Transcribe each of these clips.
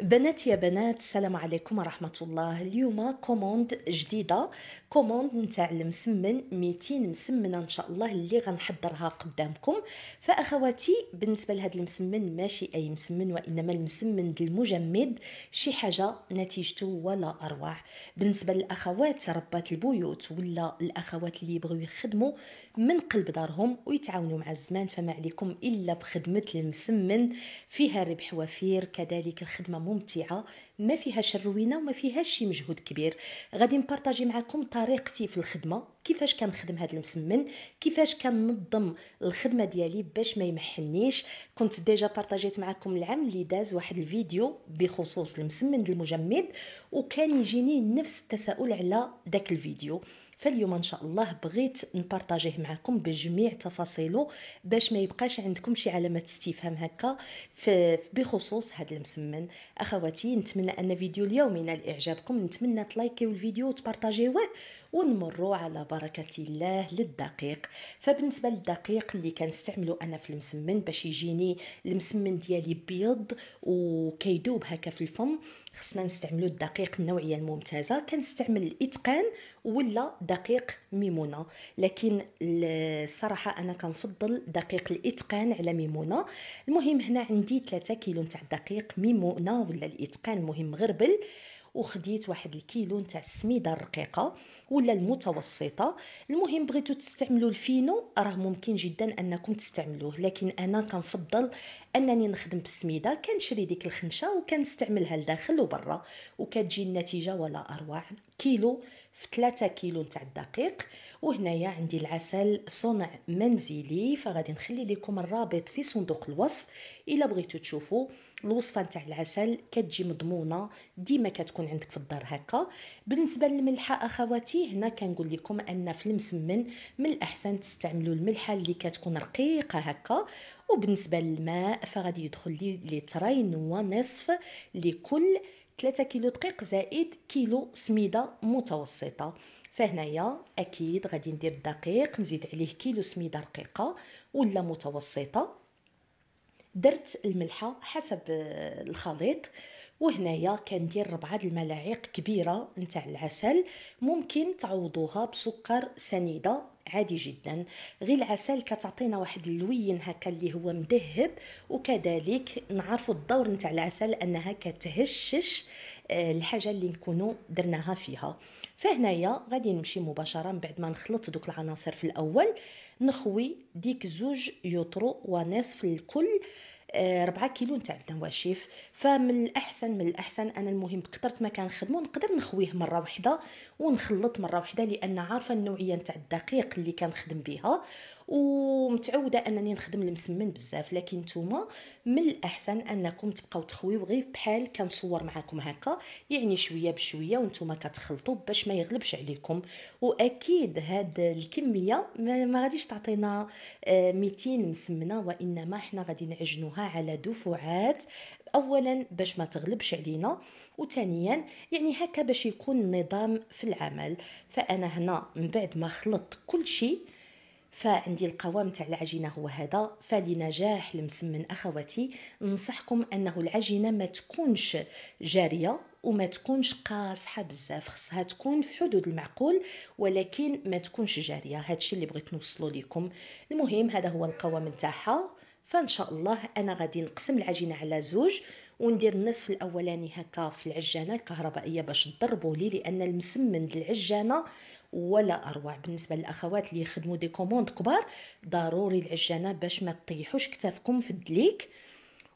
بنات يا بنات السلام عليكم ورحمة الله اليوم كوموند جديدة كوموند نتاع المسمن 200 مسمنة ان شاء الله اللي غنحضرها قدامكم فاخواتي بالنسبة لهذا المسمن ماشي اي مسمن وانما المسمن المجمد شي حاجة نتيجته ولا ارواح بالنسبة للاخوات ربات البيوت ولا الاخوات اللي يبغيو يخدموا من قلب دارهم ويتعاونوا مع الزمان فما عليكم الا بخدمة المسمن فيها ربح وفير كذلك الخدمة ممتعه ما فيها الروينه وما فيها شي مجهود كبير غادي نبارطاجي معكم طريقتي في الخدمه كيفاش كنخدم هذا المسمن كيفاش كننظم الخدمه ديالي باش ما يمحلنيش كنت ديجا بارطاجيت معكم العام اللي داز واحد الفيديو بخصوص المسمن المجمد وكان يجيني نفس التساؤل على داك الفيديو فاليوم ان شاء الله بغيت نبارطاجيه معكم بجميع تفاصيله باش ما يبقاش عندكم شي علامه استفهام هكا بخصوص هذا المسمن اخواتي نتمنى ان فيديو اليوم ينال اعجابكم نتمنى تلايكيو الفيديو وتبارطاجيوه ونمروا على بركة الله للدقيق فبالنسبة للدقيق اللي كنستعملو أنا في المسمن باش يجيني المسمن ديالي بيض وكيدوب هكا في الفم خصنا نستعملو الدقيق النوعيه الممتازه كنستعمل الاتقان ولا دقيق ميمونه لكن الصراحه انا كنفضل دقيق الاتقان على ميمونه المهم هنا عندي 3 كيلو نتاع الدقيق ميمونه ولا الاتقان المهم غربل وخديت واحد الكيلو نتاع السميده الرقيقه ولا المتوسطه المهم بغيتو تستعملوا الفينو راه ممكن جدا انكم تستعملوه لكن انا كنفضل انني نخدم بالسميده كنشري ديك الخنشه وكنستعملها لداخل وبرا وكتجي النتيجه ولا اروع كيلو في 3 كيلو نتاع الدقيق وهنايا عندي العسل صنع منزلي فغادي نخلي لكم الرابط في صندوق الوصف الا بغيتو تشوفوا الوصفه نتاع العسل كتجي مضمونه ديما كتكون عندك في الدار هكا بالنسبه للملحه اخواتي هنا كنقول لكم ان في المسمن من الاحسن تستعملوا الملحه اللي كتكون رقيقه هكا وبالنسبه للماء فغادي يدخل لي لترين ونصف لكل 3 كيلو دقيق زائد كيلو سميده متوسطه فهنايا اكيد غادي ندير الدقيق نزيد عليه كيلو سميده رقيقه ولا متوسطه درت الملحه حسب آه، الخليط وهنايا كندير ربعة الملاعق كبيرة نتاع العسل ممكن تعوضوها بسكر سنيدة عادي جدا غير العسل كتعطينا واحد اللوين هكا اللي هو مذهب وكذلك نعرفوا الدور نتاع العسل انها كتهشش آه، الحاجه اللي نكونوا درناها فيها فهنايا غادي نمشي مباشره من بعد ما نخلط دوك العناصر في الاول نخوي ديك زوج يطرو ونصف الكل آه، ربعة كيلو نتاع الدواشيف فمن الاحسن من الاحسن انا المهم قدرت ما خدمه نقدر نخويه مره واحده ونخلط مره واحده لان عارفه النوعيه نتاع الدقيق اللي كنخدم بها ومتعوده انني نخدم المسمن بزاف لكن نتوما من الاحسن انكم تبقاو تخويو غير بحال كنصور معكم هكا يعني شويه بشويه وانتوما كتخلطوا باش ما يغلبش عليكم واكيد هاد الكميه ما غاديش تعطينا 200 آه، مسمنه وانما حنا غادي نعجنوها على دفعات اولا باش ما تغلبش علينا وثانيا يعني هكا باش يكون النظام في العمل فانا هنا من بعد ما خلطت كل شيء فعندي القوام تاع العجينه هو هذا فلنجاح المسمن اخواتي ننصحكم انه العجينه ما تكونش جاريه وما تكونش قاصحه بزاف خصها تكون في حدود المعقول ولكن ما تكونش جاريه الشيء اللي بغيت نوصلو لكم المهم هذا هو القوام تاعها فان شاء الله انا غادي نقسم العجينه على زوج وندير النصف الاولاني هكا في العجانه الكهربائيه باش تضربوا لي لان المسمن العجانه ولا اروع بالنسبه للاخوات اللي يخدموا دي كوموند كبار ضروري العجانه باش ما تطيحوش كتافكم في الدليك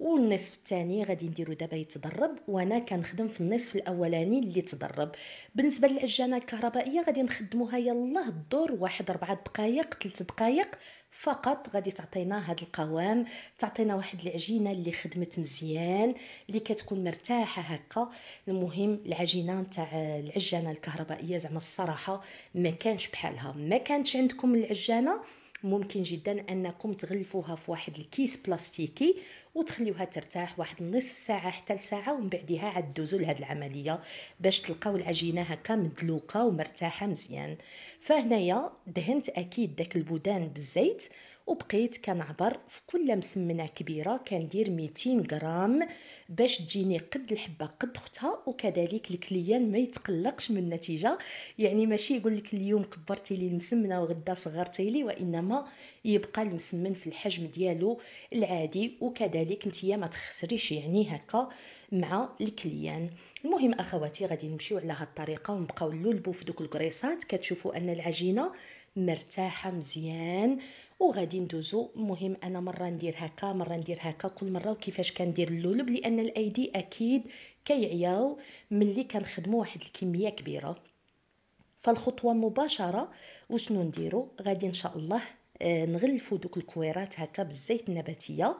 والنصف الثاني غادي نديرو دابا يتضرب وانا كنخدم في النصف الاولاني اللي تضرب بالنسبه للعجانه الكهربائيه غادي نخدموها يلاه الدور واحد 4 دقائق 3 دقائق فقط غادي تعطينا هذا القوام تعطينا واحد العجينه اللي خدمت مزيان اللي كتكون مرتاحه هكا المهم العجينه نتاع العجانه الكهربائيه زعما الصراحه ما كانش بحالها ما كانتش عندكم العجانه ممكن جدا انكم تغلفوها في واحد الكيس بلاستيكي وتخليوها ترتاح واحد نصف ساعه حتى لساعه ومن بعدها عاد دوزو لهاد العمليه باش تلقاو العجينه هكا مدلوقه ومرتاحه مزيان فهنايا دهنت اكيد داك البودان بالزيت وبقيت كنعبر في كل مسمنه كبيره كندير 200 غرام باش تجيني قد الحبه قد اختها وكذلك الكليان ما يتقلقش من النتيجه يعني ماشي يقول لك اليوم كبرتي لي المسمنه وغدا صغرتي لي وانما يبقى المسمن في الحجم ديالو العادي وكذلك نتيا ما تخسريش يعني هكا مع الكليان المهم اخواتي غادي نمشيو على هاد الطريقه ونبقاو نلولبو في دوك الكريسات كتشوفوا ان العجينه مرتاحه مزيان وغادي ندوزو المهم انا مره ندير هكا مره ندير هكا كل مره وكيفاش كندير اللولب لان الايدي اكيد كيعياو ملي كنخدموا واحد الكميه كبيره فالخطوه مباشره وشنو نديرو غادي ان شاء الله آه، نغلفوا دوك الكويرات هكا بالزيت النباتيه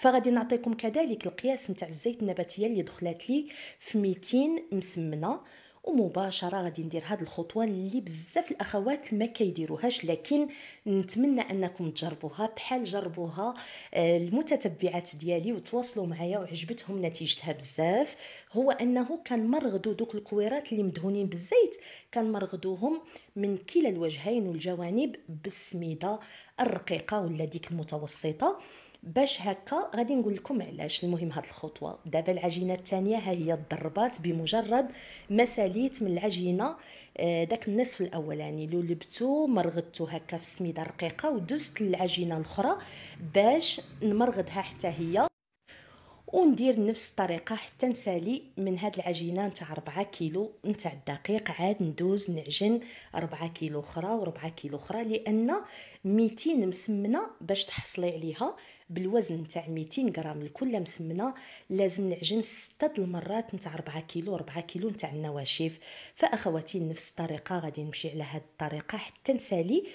فغادي نعطيكم كذلك القياس نتاع الزيت النباتيه اللي دخلت لي في 200 مسمنه ومباشره غادي ندير هاد الخطوه اللي بزاف الاخوات ما كيديروهاش لكن نتمنى انكم تجربوها بحال جربوها آه، المتتبعات ديالي وتواصلوا معايا وعجبتهم نتيجتها بزاف هو انه كنمرغدو دوك الكويرات اللي مدهونين بالزيت كنمرغدوهم من كلا الوجهين والجوانب بالسميده الرقيقه ولا ديك المتوسطه باش هكا غادي نقول لكم علاش المهم هاد الخطوه دابا العجينه الثانيه ها هي الضربات بمجرد ما ساليت من العجينه آه، داك النصف الاولاني يعني لولبتو مرغدتو هكا في السميده الرقيقه ودزت للعجينه الاخرى باش نمرغدها حتى هي وندير نفس الطريقه حتى نسالي من هاد العجينه نتاع 4 كيلو نتاع الدقيق عاد ندوز نعجن 4 كيلو اخرى و4 كيلو اخرى لان 200 مسمنه باش تحصلي عليها بالوزن نتاع 200 غرام لكل مسمنه لازم نعجن 6 المرات نتاع 4 كيلو 4 كيلو نتاع النواشف فاخواتي نفس الطريقه غادي نمشي على هذه الطريقه حتى نسالي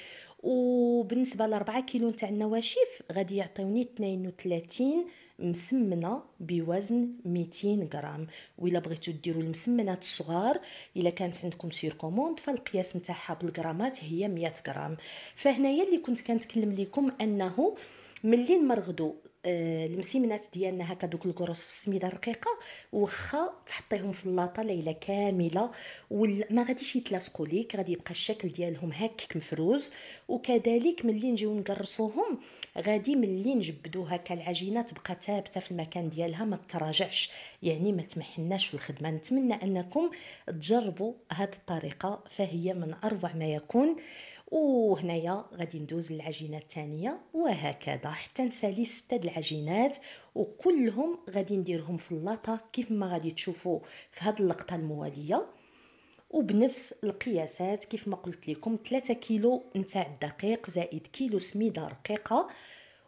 وبالنسبه ل 4 كيلو نتاع النواشف غادي يعطيوني 32 مسمنه بوزن 200 غرام ولا بغيتو ديروا المسمنات الصغار الا كانت عندكم سير كوموند فالقياس نتاعها بالغرامات هي 100 غرام فهنايا اللي كنت كنتكلم لكم انه ملي نمرغدو آه، المسيمنات ديالنا هكا دوك الكروس السميده الرقيقه واخا تحطيهم في اللاطه ليله كامله وما غاديش يتلاصقوا ليك غادي يبقى الشكل ديالهم هكاك مفروز وكذلك ملي نجيو نقرصوهم غادي ملي نجبدو هكا العجينه تبقى ثابته في المكان ديالها ما تراجعش يعني ما تمحناش في الخدمه نتمنى انكم تجربوا هذه الطريقه فهي من اروع ما يكون وهنايا غادي ندوز للعجينه الثانيه وهكذا حتى نسالي سته العجينات وكلهم غادي نديرهم في اللاطه كيف ما غادي تشوفوا في هذه اللقطه المواليه وبنفس القياسات كيف ما قلت لكم 3 كيلو نتاع الدقيق زائد كيلو سميده رقيقه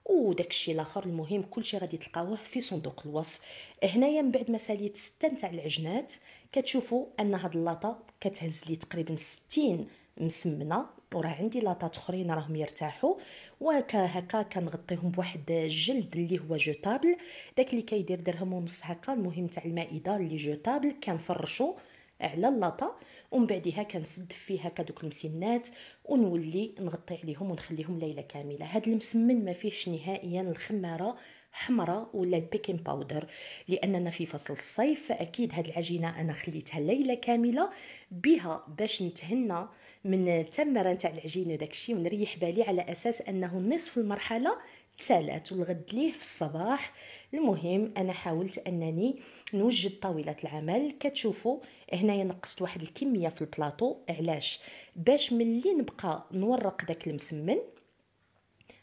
وداك الشيء الاخر المهم كلشي غادي تلقاوه في صندوق الوصف هنايا من بعد ما ساليت 6 نتاع العجنات كتشوفوا ان هاد اللاطه كتهز لي تقريبا 60 مسمنه وراه عندي لاطات اخرين راهم يرتاحوا وكهكا كنغطيهم بواحد الجلد اللي هو جوتابل داك اللي كيدير درهم ونص هكا المهم تاع المائده اللي جوتابل كنفرشو على اللاطه ومن بعدها كنسد فيه هكا دوك المسنات ونولي نغطي عليهم ونخليهم ليله كامله هاد المسمن ما فيهش نهائيا الخماره حمراء ولا البيكين باودر لاننا في فصل الصيف فاكيد هاد العجينه انا خليتها ليله كامله بها باش نتهنى من التمره نتاع العجينه داكشي ونريح بالي على اساس انه نصف المرحله الثلاث والغد ليه في الصباح المهم انا حاولت انني نوجد طاوله العمل كتشوفوا هنايا نقصت واحد الكميه في البلاطو علاش باش ملي نبقى نورق داك المسمن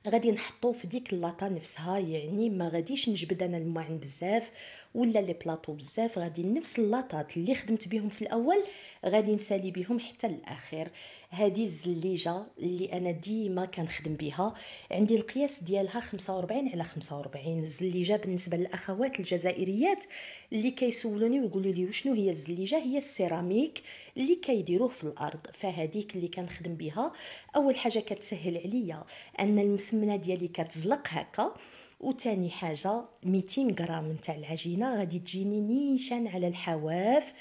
غادي نحطو في ديك اللاطه نفسها يعني ما غاديش نجبد انا الماعن بزاف ولا لي بلاطو بزاف غادي نفس اللاطات اللي خدمت بهم في الاول غادي نسالي بهم حتى الاخير هذه الزليجه اللي انا ديما كنخدم بها عندي القياس ديالها 45 على 45 الزليجه بالنسبه للاخوات الجزائريات اللي كيسولوني ويقولوا لي وشنو هي الزليجه هي السيراميك اللي كيديروه في الارض فهذيك اللي كنخدم بها اول حاجه كتسهل عليا ان المسمنه ديالي كتزلق هكا وثاني حاجه 200 غرام نتاع العجينه غادي تجيني نيشان على الحواف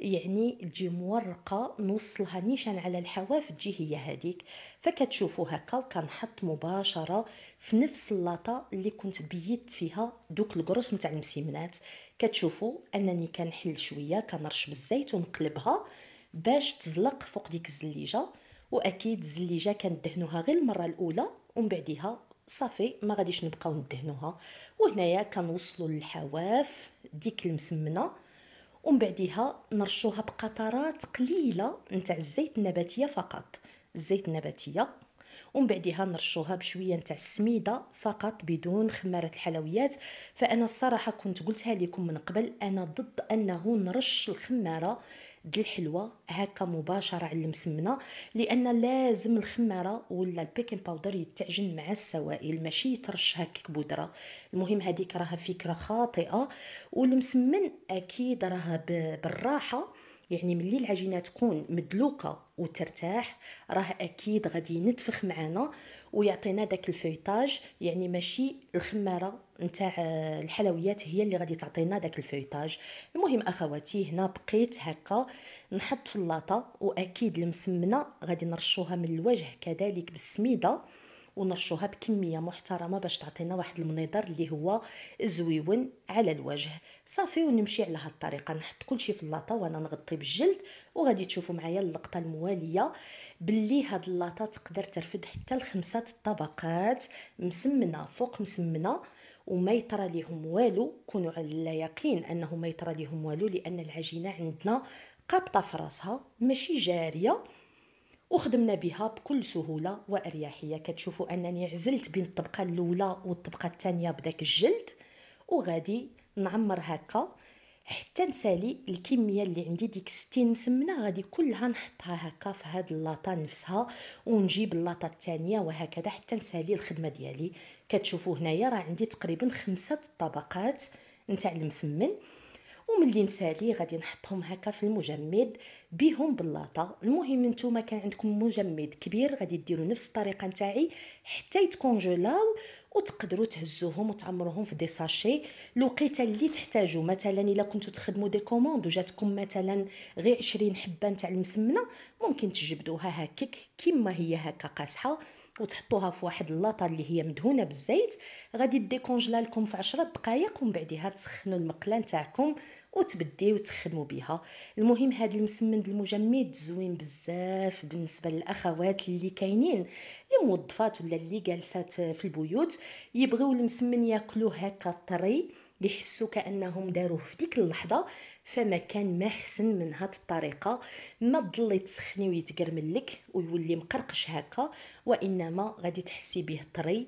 يعني تجي مورقه نوصلها نيشان على الحواف تجي هي هذيك فكتشوفوا هكا وكنحط مباشره في نفس اللاطه اللي كنت بيت فيها دوك الكروس نتاع المسيمنات كتشوفوا انني كنحل شويه كنرش بالزيت ونقلبها باش تزلق فوق ديك الزليجه واكيد الزليجه كندهنوها غير المره الاولى ومن بعديها صافي ما غاديش نبقاو ندهنوها وهنايا كنوصلوا للحواف ديك المسمنه ومن بعديها نرشوها بقطرات قليله نتاع الزيت النباتيه فقط الزيت النباتيه ومن بعدها نرشوها بشويه نتاع السميده فقط بدون خماره الحلويات فانا الصراحه كنت قلتها لكم من قبل انا ضد انه نرش الخماره د الحلوه هكا مباشره على المسمنه لان لازم الخماره ولا البيكن باودر يتعجن مع السوائل ماشي يترش هكاك بودره المهم هذيك راها فكره خاطئه والمسمن اكيد راها بالراحه يعني ملي العجينه تكون مدلوكه وترتاح راه اكيد غادي ينتفخ معنا ويعطينا داك الفويطاج يعني ماشي الخماره نتاع آه، الحلويات هي اللي غادي تعطينا داك الفويطاج المهم اخواتي هنا بقيت هكا نحط في اللاطه واكيد المسمنه غادي نرشوها من الوجه كذلك بالسميده ونرشوها بكميه محترمه باش تعطينا واحد المنظر اللي هو زويون على الوجه صافي ونمشي على هاد الطريقه نحط كلشي في اللاطه وانا نغطي بالجلد وغادي تشوفوا معايا اللقطه المواليه باللي هاد اللاطه تقدر ترفد حتى لخمسه الطبقات مسمنه فوق مسمنه وما يطرى لهم والو كونوا على يقين انه ما يطرى لهم والو لان العجينه عندنا قابطه في راسها ماشي جاريه وخدمنا بها بكل سهوله واريحيه كتشوفوا انني عزلت بين الطبقه الاولى والطبقه الثانيه بداك الجلد وغادي نعمر هكا حتى نسالي الكميه اللي عندي ديك 60 سمنه غادي كلها نحطها هكا في هاد اللاطه نفسها ونجيب اللاطه الثانيه وهكذا حتى نسالي الخدمه ديالي كتشوفوا هنايا راه عندي تقريبا خمسه الطبقات نتاع المسمن وملي نسالي غادي نحطهم هكا في المجمد بهم بلاطه المهم نتوما كان عندكم مجمد كبير غادي ديروا نفس الطريقه نتاعي حتى يتكونجلاو وتقدروا تهزوهم وتعمروهم في دي ساشي الوقيته اللي تحتاجوا مثلا الا كنتو تخدموا دي كوموند وجاتكم مثلا غير 20 حبه نتاع المسمنه ممكن تجبدوها هكاك كما هي هكا قاصحه وتحطوها في واحد اللاطه اللي هي مدهونه بالزيت غادي ديكونجلا لكم في 10 دقائق ومن بعدها تسخنوا المقله نتاعكم وتبديو وتخدموا بها المهم هذا المسمن المجمد زوين بزاف بالنسبه للاخوات اللي كاينين اللي موظفات ولا اللي جالسات في البيوت يبغيو المسمن ياكلوه هكا طري يحسوا كانهم داروه في ديك اللحظه فما كان ما حسن من هاد الطريقه ما تضلي تسخني ويتقرمل لك ويولي مقرقش هكا وانما غادي تحسي به طري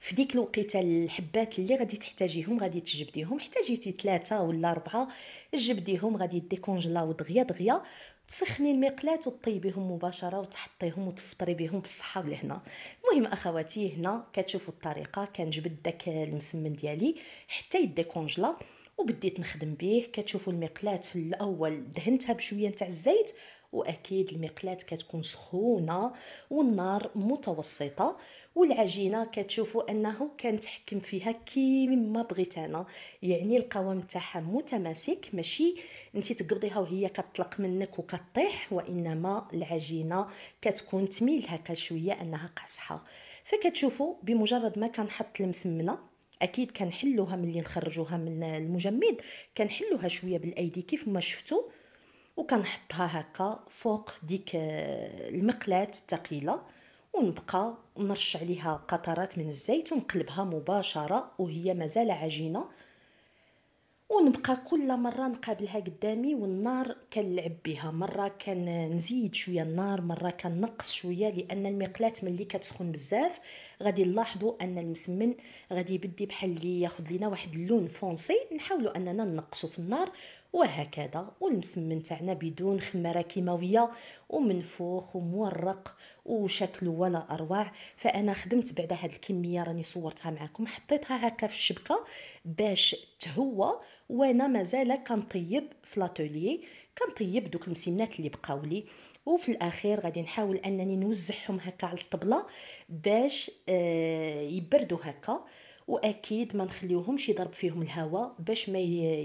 في ديك الوقيته الحبات اللي غادي تحتاجيهم غادي تجبديهم احتاجيتي ثلاثة ولا أربعة جبديهم غادي ديكونجلاو دغيا دغيا تسخني المقلاة وطيبيهم مباشره وتحطيهم وتفطري بهم بالصحه ولهنا المهم اخواتي هنا كتشوفوا الطريقه كنجبد داك المسمن ديالي حتى يديكونجلا وبديت نخدم به كتشوفوا المقلاة في الاول دهنتها بشويه نتاع الزيت واكيد المقلاة كتكون سخونه والنار متوسطه والعجينه كتشوفوا انه كنتحكم فيها كيما بغيت انا يعني القوام تاعها متماسك ماشي انت تقضيها وهي كتطلق منك وكطيح وانما العجينه كتكون تميل هكا شويه انها قاصحه فكتشوفوا بمجرد ما كنحط المسمنه اكيد كنحلوها ملي نخرجوها من المجمد كنحلوها شويه بالايدي كيف ما شفتوا وكنحطها هكا فوق ديك آه، المقلاة الثقيله ونبقى نرش عليها قطرات من الزيت ونقلبها مباشره وهي مازال عجينه ونبقى كل مره نقابلها قدامي والنار كنلعب بها مره كنزيد شويه النار مره كنقص شويه لان المقلاه ملي كتسخن بزاف غادي نلاحظوا ان المسمن غادي يبدي بحال اللي ياخد لينا واحد اللون فونسي نحاولوا اننا نقصوا في النار وهكذا والمسمن تاعنا بدون خماره كيماويه ومنفوخ ومورق وشكله ولا اروع فانا خدمت بعد هاد الكميه راني صورتها معكم حطيتها هكا في الشبكه باش تهوى وانا مازال كنطيب في لاتولي كنطيب دوك المسمنات اللي بقاو لي وفي الاخير غادي نحاول انني نوزعهم هكا على الطبله باش آه، يبردوا هكا واكيد ما نخليوهمش يضرب فيهم الهواء باش ما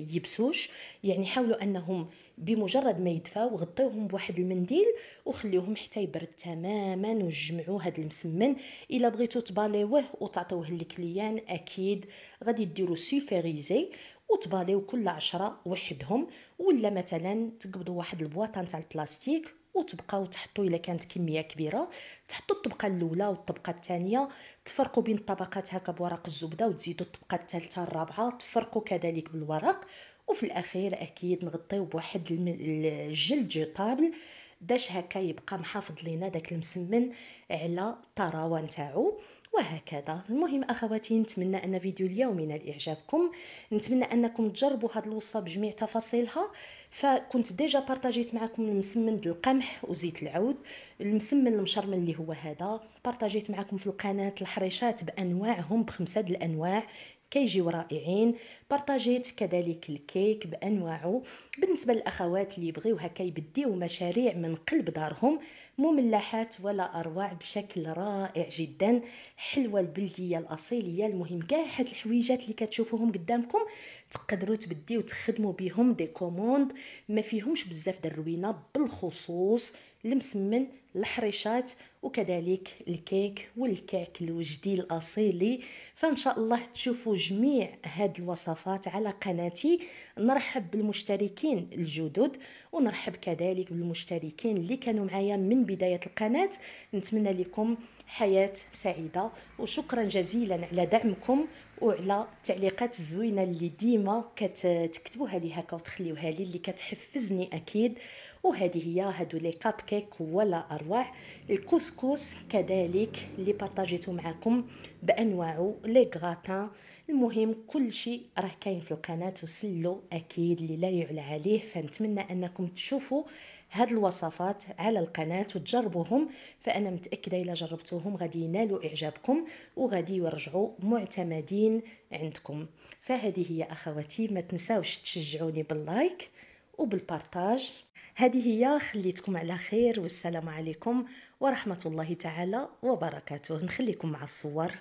يبسوش يعني حاولوا انهم بمجرد ما يدفاو غطيوهم بواحد المنديل وخليوهم حتى يبرد تماما وجمعوا هاد المسمن الا بغيتو تباليوه وتعطيوه للكليان اكيد غادي ديروا سيفيريزي وتباليو كل عشرة وحدهم ولا مثلا تقبضوا واحد البواطه نتاع البلاستيك وتبقاو تحطوا الا كانت كميه كبيره تحطوا الطبقه الاولى والطبقه الثانيه تفرقوا بين الطبقات هكا بورق الزبده وتزيدوا الطبقه الثالثه الرابعه تفرقوا كذلك بالورق وفي الاخير اكيد نغطيو بواحد الجلد جيطابل باش هكا يبقى محافظ لينا داك المسمن على الطراوه نتاعو وهكذا المهم اخواتي نتمنى ان فيديو اليوم ينال اعجابكم نتمنى انكم تجربوا هذه الوصفه بجميع تفاصيلها فكنت ديجا بارطاجيت معكم المسمن القمح وزيت العود المسمن المشرمل اللي هو هذا بارطاجيت معكم في القناه الحريشات بانواعهم بخمسه الانواع كيجيو رائعين بارطاجيت كذلك الكيك بانواعه بالنسبه للاخوات اللي يبغيو هكا يبديو مشاريع من قلب دارهم مملحات ولا اروع بشكل رائع جدا حلوه البلديه الاصيليه المهم كاع هاد الحويجات اللي كتشوفوهم قدامكم تقدروا تبديو تخدموا بهم دي كوموند ما فيهمش بزاف د الروينه بالخصوص المسمن الحريشات وكذلك الكيك والكعك الوجدي الاصيلي فان شاء الله تشوفوا جميع هاد الوصفات على قناتي نرحب بالمشتركين الجدد ونرحب كذلك بالمشتركين اللي كانوا معايا من بدايه القناه نتمنى لكم حياه سعيده وشكرا جزيلا على دعمكم وعلى التعليقات الزوينه اللي ديما كتكتبوها لي هكا وتخليوها لي اللي كتحفزني اكيد وهذه هي هادو لي كاب كيك ولا ارواح الكسكس كذلك اللي بارطاجيته معكم بانواعه لي غراتان المهم كل شيء راه كاين في القناه وسلو اكيد اللي لا يعلى عليه فنتمنى انكم تشوفوا هاد الوصفات على القناة وتجربوهم فأنا متأكدة إلا جربتوهم غادي ينالوا إعجابكم وغادي يرجعوا معتمدين عندكم فهذه هي أخواتي ما تنساوش تشجعوني باللايك وبالبارتاج هذه هي خليتكم على خير والسلام عليكم ورحمة الله تعالى وبركاته نخليكم مع الصور